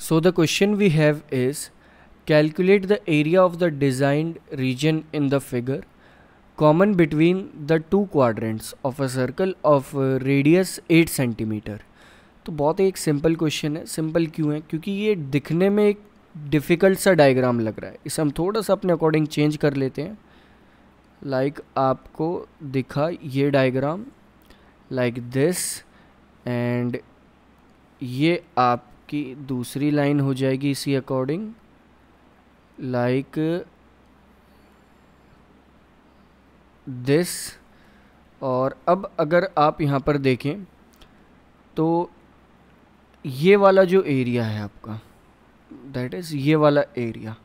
So the question we have is calculate the area of the designed region in the figure common between the two quadrants of a circle of radius 8 centimeter तो बहुत एक simple question है simple क्यों है क्योंकि ये दिखने में एक डिफ़िकल्ट सा डायग्राम लग रहा है इसे हम थोड़ा सा अपने अकॉर्डिंग चेंज कर लेते हैं लाइक like आपको दिखा ये डायग्राम लाइक दिस एंड ये आप आपकी दूसरी लाइन हो जाएगी इसी अकॉर्डिंग लाइक दिस और अब अगर आप यहाँ पर देखें तो ये वाला जो एरिया है आपका दैट इज़ ये वाला एरिया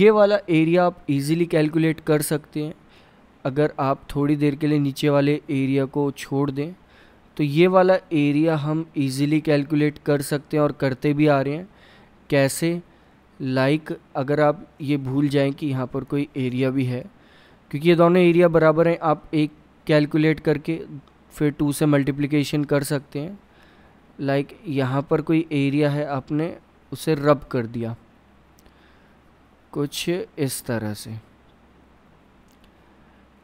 ये वाला एरिया आप इजीली कैलकुलेट कर सकते हैं अगर आप थोड़ी देर के लिए नीचे वाले एरिया को छोड़ दें तो ये वाला एरिया हम इजीली कैलकुलेट कर सकते हैं और करते भी आ रहे हैं कैसे लाइक like, अगर आप ये भूल जाएं कि यहाँ पर कोई एरिया भी है क्योंकि ये दोनों एरिया बराबर हैं आप एक कैलकुलेट करके फिर टू से मल्टीप्लिकेशन कर सकते हैं लाइक like, यहाँ पर कोई एरिया है आपने उसे रब कर दिया कुछ इस तरह से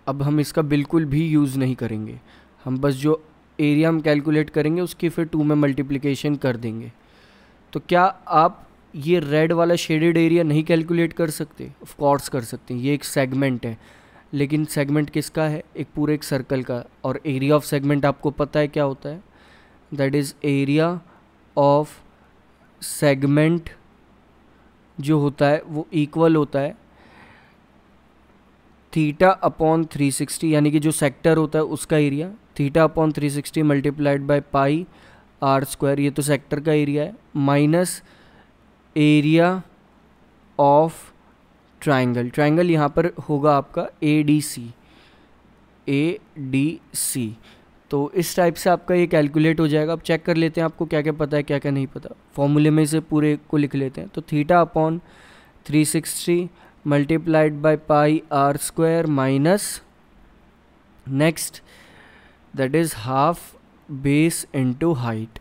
अब हम इसका बिल्कुल भी यूज़ नहीं करेंगे हम बस जो एरिया हम कैलकुलेट करेंगे उसकी फिर टू में मल्टीप्लिकेशन कर देंगे तो क्या आप ये रेड वाला शेडेड एरिया नहीं कैलकुलेट कर सकते ऑफ कोर्स कर सकते हैं ये एक सेगमेंट है लेकिन सेगमेंट किसका है एक पूरे एक सर्कल का और एरिया ऑफ सेगमेंट आपको पता है क्या होता है that is area of segment जो होता है वो इक्वल होता है थीटा अपॉन 360 यानी कि जो सेक्टर होता है उसका area theta upon three sixty multiplied by pi r square ये तो सेक्टर का एरिया है minus area of triangle triangle यहाँ पर होगा आपका A D C A D C तो इस टाइप से आपका ये कैलकुलेट हो जाएगा अब चेक कर लेते हैं आपको क्या क्या पता है क्या क्या नहीं पता फॉर्मूले में से पूरे को लिख लेते हैं तो theta upon three sixty multiplied by pi r square minus next that is half base into height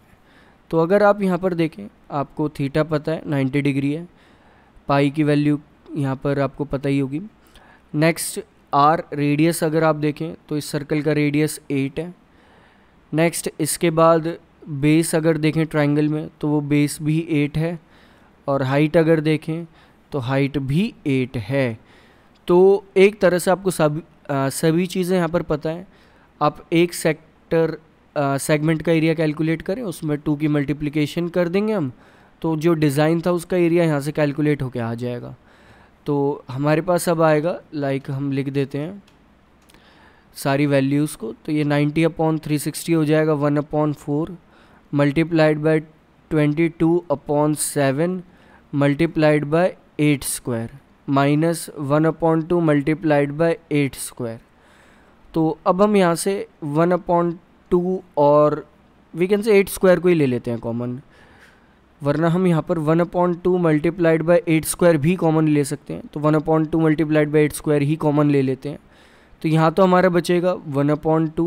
तो अगर आप यहाँ पर देखें आपको थीटा पता है 90 डिग्री है पाई की वैल्यू यहाँ पर आपको पता ही होगी नेक्स्ट आर रेडियस अगर आप देखें तो इस सर्कल का रेडियस एट है नेक्स्ट इसके बाद बेस अगर देखें ट्राइंगल में तो वो बेस भी एट है और हाइट अगर देखें तो हाइट भी एट है तो एक तरह से आपको सब सभी चीज़ें यहाँ पर पता है आप एक सेक्टर सेगमेंट का एरिया कैलकुलेट करें उसमें टू की मल्टीप्लिकेशन कर देंगे हम तो जो डिज़ाइन था उसका एरिया यहाँ से कैलकुलेट होके आ जाएगा तो हमारे पास अब आएगा लाइक हम लिख देते हैं सारी वैल्यूज़ को तो ये 90 अपॉन 360 हो जाएगा 1 upon four multiplied by 22 upon seven multiplied by eight square minus one upon two multiplied by eight square तो अब हम यहाँ से वन अपॉन टू और we can say eight square को ही ले लेते हैं कॉमन वरना हम यहाँ पर one upon two multiplied by eight square भी कॉमन ले सकते हैं तो one upon two multiplied by eight square ही कॉमन ले लेते हैं तो यहाँ तो हमारा बचेगा one upon two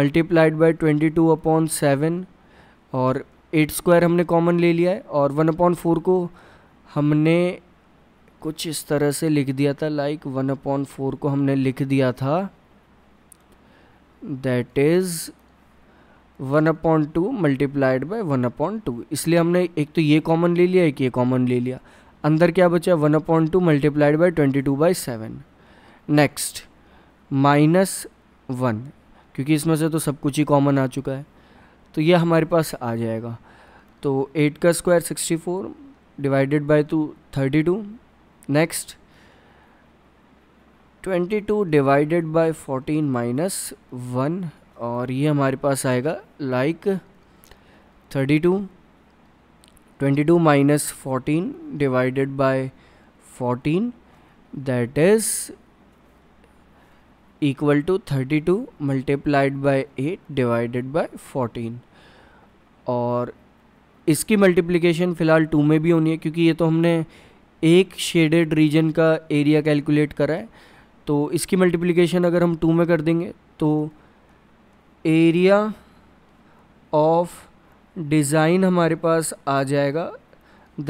multiplied by twenty two upon seven और एट स्क्वायर हमने कॉमन ले लिया है और वन अपॉइंट फोर को हमने कुछ इस तरह से लिख दिया था लाइक वन अपॉइंट फोर को हमने लिख दिया था that is one upon two multiplied by one upon two इसलिए हमने एक तो ये कॉमन ले लिया एक ये कॉमन ले लिया अंदर क्या बचा one upon two multiplied by twenty two by seven next minus one क्योंकि इसमें से तो सब कुछ ही कॉमन आ चुका है तो ये हमारे पास आ जाएगा तो एट का square sixty four divided by two thirty two next twenty two divided by fourteen minus one और ये हमारे पास आएगा like thirty two twenty two minus fourteen divided by fourteen that is two thirty two multiplied by eight divided by fourteen और इसकी multiplication फ़िलहाल to में भी होनी है क्योंकि ये तो हमने एक शेडेड रीजन का एरिया कैलकुलेट करा है तो इसकी मल्टीप्लिकेशन अगर हम टू में कर देंगे तो एरिया ऑफ डिज़ाइन हमारे पास आ जाएगा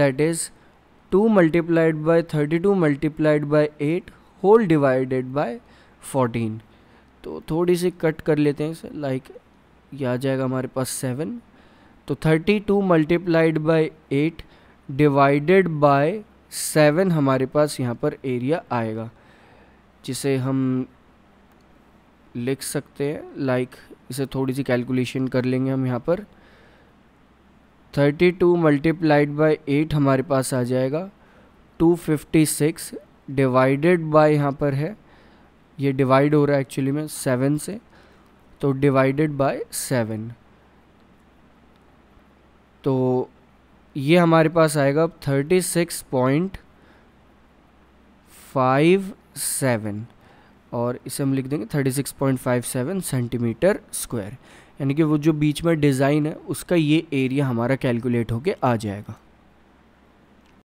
that is two multiplied by thirty two multiplied by eight whole divided by fourteen तो थोड़ी सी कट कर लेते हैं लाइक ये आ जाएगा हमारे पास सेवन तो thirty two multiplied by eight divided by seven हमारे पास यहाँ पर एरिया आएगा जिसे हम लिख सकते हैं लाइक इसे थोड़ी सी कैलकुलेशन कर लेंगे हम यहाँ पर thirty two multiplied by eight हमारे पास आ जाएगा two fifty six divided by यहाँ पर है ये डिवाइड हो रहा है एक्चुअली में सेवन से तो डिवाइडेड बाय सेवन तो ये हमारे पास आएगा thirty six point five seven और इसे हम लिख देंगे thirty six point five seven centimetre square यानी कि वो जो बीच में डिज़ाइन है उसका ये एरिया हमारा कैलकुलेट होके आ जाएगा